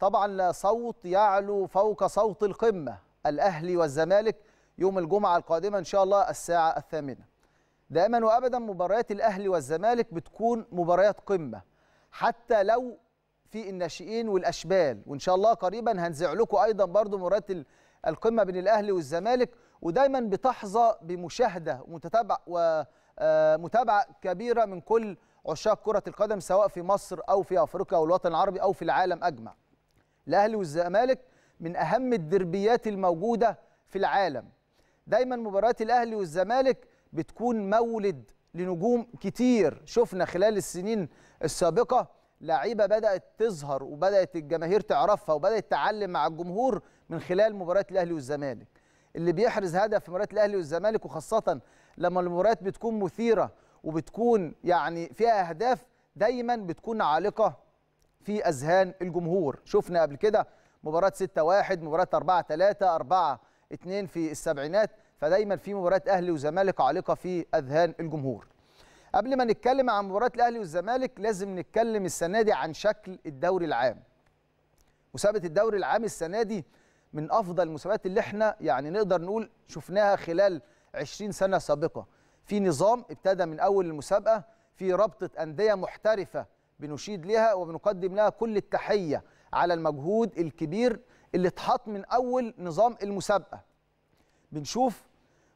طبعا لا صوت يعلو فوق صوت القمة الأهلي والزمالك يوم الجمعة القادمة إن شاء الله الساعة الثامنة دائما وأبدا مباريات الأهلي والزمالك بتكون مباريات قمة حتى لو في الناشئين والأشبال وإن شاء الله قريبا هنزع لكم أيضا برضو مباريات القمة بين الأهلي والزمالك ودايما بتحظى بمشاهدة ومتابعة آه، ومتابعة كبيرة من كل عشاق كرة القدم سواء في مصر أو في أفريقيا أو الوطن العربي أو في العالم أجمع الاهلي والزمالك من اهم الدربيات الموجوده في العالم دايما مباريات الاهلي والزمالك بتكون مولد لنجوم كتير شفنا خلال السنين السابقه لعيبه بدات تظهر وبدات الجماهير تعرفها وبدات تعلم مع الجمهور من خلال مباريات الاهلي والزمالك اللي بيحرز هدف في مباريات الاهلي والزمالك وخاصه لما المباريات بتكون مثيره وبتكون يعني فيها اهداف دايما بتكون عالقه في اذهان الجمهور شفنا قبل كده مباراه 6 1 مباراه 4 3 4 2 في السبعينات فدايما في مباراه اهلي وزمالك عالقه في اذهان الجمهور قبل ما نتكلم عن مباراه الاهلي والزمالك لازم نتكلم السنه دي عن شكل الدوري العام مسابقه الدوري العام السنه دي من افضل المسابقات اللي احنا يعني نقدر نقول شفناها خلال 20 سنه سابقه في نظام ابتدى من اول المسابقه في رابطه انديه محترفه بنشيد لها وبنقدم لها كل التحية على المجهود الكبير اللي اتحط من أول نظام المسابقة بنشوف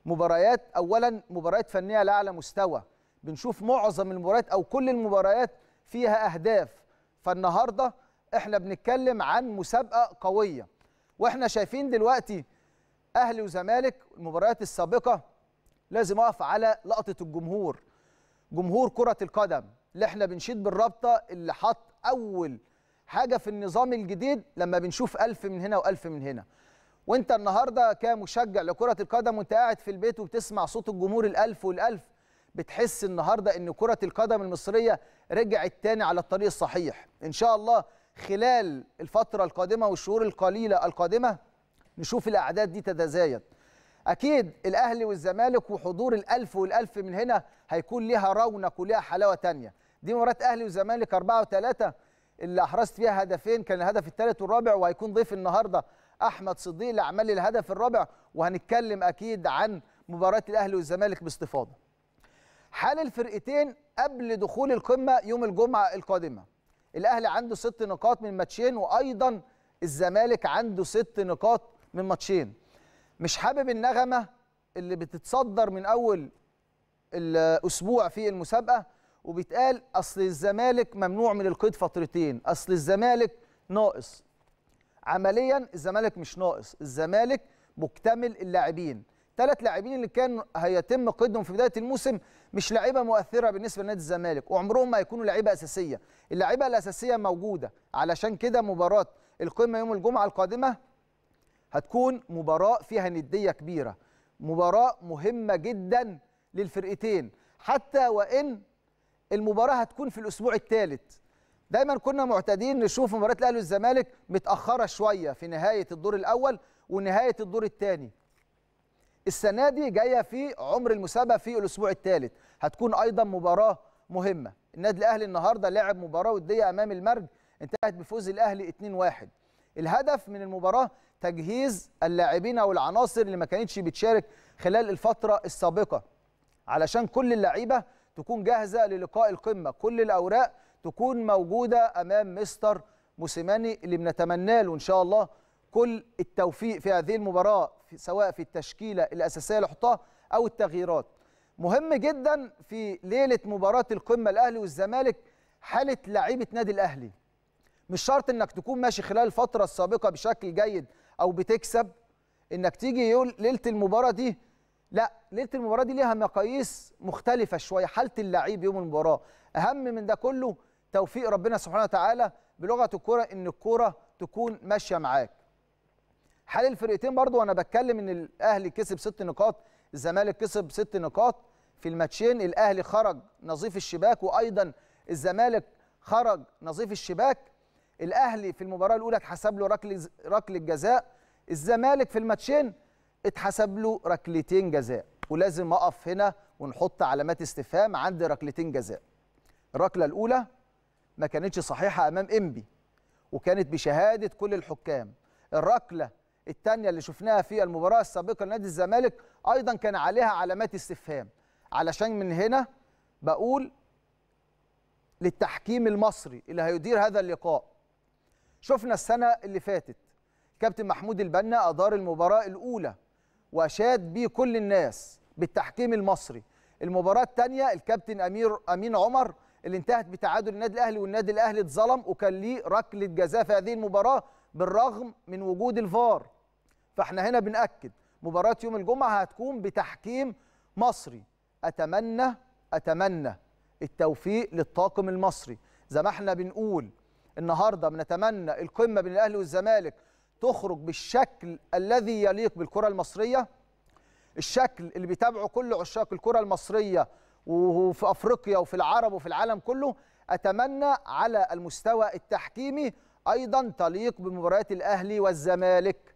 مباريات أولا مباريات فنية لأعلى مستوى بنشوف معظم المباريات أو كل المباريات فيها أهداف فالنهاردة احنا بنتكلم عن مسابقة قوية واحنا شايفين دلوقتي أهلي وزمالك المباريات السابقة لازم أقف على لقطة الجمهور جمهور كرة القدم اللي احنا بنشيد بالرابطه اللي حط اول حاجه في النظام الجديد لما بنشوف ألف من هنا وألف من هنا وانت النهارده كمشجع لكره القدم وانت قاعد في البيت وبتسمع صوت الجمهور الألف والألف بتحس النهارده ان كره القدم المصريه رجعت تاني على الطريق الصحيح ان شاء الله خلال الفتره القادمه والشهور القليله القادمه نشوف الاعداد دي تتزايد اكيد الاهلي والزمالك وحضور الألف والألف من هنا هيكون ليها رونق وليها حلاوه تانيه دي مباراه اهلي وزمالك 4 و3 اللي احرزت فيها هدفين كان الهدف الثالث والرابع وهيكون ضيف النهارده احمد صديق اللي عمل الهدف الرابع وهنتكلم اكيد عن مباراه الاهلي والزمالك باستفاضه. حال الفرقتين قبل دخول القمه يوم الجمعه القادمه. الاهلي عنده ست نقاط من ماتشين وايضا الزمالك عنده ست نقاط من ماتشين. مش حابب النغمه اللي بتتصدر من اول الاسبوع في المسابقه وبيتقال اصل الزمالك ممنوع من القيد فترتين اصل الزمالك ناقص عمليا الزمالك مش ناقص الزمالك مكتمل اللاعبين ثلاث لاعبين اللي كان هيتم قيدهم في بدايه الموسم مش لاعيبه مؤثره بالنسبه لنادي الزمالك وعمرهم ما هيكونوا لاعيبه اساسيه اللاعيبه الاساسيه موجوده علشان كده مباراه القمه يوم الجمعه القادمه هتكون مباراه فيها نديه كبيره مباراه مهمه جدا للفرقتين حتى وان المباراه هتكون في الاسبوع الثالث دايما كنا معتادين نشوف مباراه الاهلي والزمالك متاخره شويه في نهايه الدور الاول ونهايه الدور الثاني السنه دي جايه في عمر المسابقه في الاسبوع الثالث هتكون ايضا مباراه مهمه النادي الاهلي النهارده لعب مباراه وديه امام المرج انتهت بفوز الاهلي 2-1 الهدف من المباراه تجهيز اللاعبين او العناصر اللي ما كانتش بتشارك خلال الفتره السابقه علشان كل اللعيبه تكون جاهزه للقاء القمه كل الاوراق تكون موجوده امام مستر موسيماني اللي بنتمنى له ان شاء الله كل التوفيق في هذه المباراه في سواء في التشكيله الاساسيه اللي حطها او التغييرات مهم جدا في ليله مباراه القمه الاهلي والزمالك حاله لعيبه نادي الاهلي مش شرط انك تكون ماشي خلال الفتره السابقه بشكل جيد او بتكسب انك تيجي يقول ليله المباراه دي لا ليله المباراه دي ليها مقاييس مختلفه شويه حاله اللعيب يوم المباراه اهم من ده كله توفيق ربنا سبحانه وتعالى بلغه الكوره ان الكوره تكون ماشيه معاك حال الفرقتين برضو وانا بتكلم ان الاهلي كسب ست نقاط الزمالك كسب ست نقاط في الماتشين الاهلي خرج نظيف الشباك وايضا الزمالك خرج نظيف الشباك الاهلي في المباراه الاولى اتحسب له ركله ركله جزاء الزمالك في الماتشين اتحسب له ركلتين جزاء ولازم اقف هنا ونحط علامات استفهام عند ركلتين جزاء الركله الاولى ما كانتش صحيحه امام انبي وكانت بشهاده كل الحكام الركله الثانيه اللي شفناها في المباراه السابقه لنادي الزمالك ايضا كان عليها علامات استفهام علشان من هنا بقول للتحكيم المصري اللي هيدير هذا اللقاء شفنا السنه اللي فاتت كابتن محمود البنا ادار المباراه الاولى واشاد بيه كل الناس بالتحكيم المصري المباراه الثانيه الكابتن امير امين عمر اللي انتهت بتعادل النادي الاهلي والنادي الاهلي اتظلم وكان ليه ركله جزاء في هذه المباراه بالرغم من وجود الفار فاحنا هنا بناكد مباراه يوم الجمعه هتكون بتحكيم مصري اتمنى اتمنى التوفيق للطاقم المصري زي ما احنا بنقول النهارده بنتمنى القمه بين الاهلي والزمالك تخرج بالشكل الذي يليق بالكره المصريه الشكل اللي بيتابعه كل عشاق الكره المصريه وفي افريقيا وفي العرب وفي العالم كله اتمنى على المستوى التحكيمي ايضا تليق بمباريات الاهلي والزمالك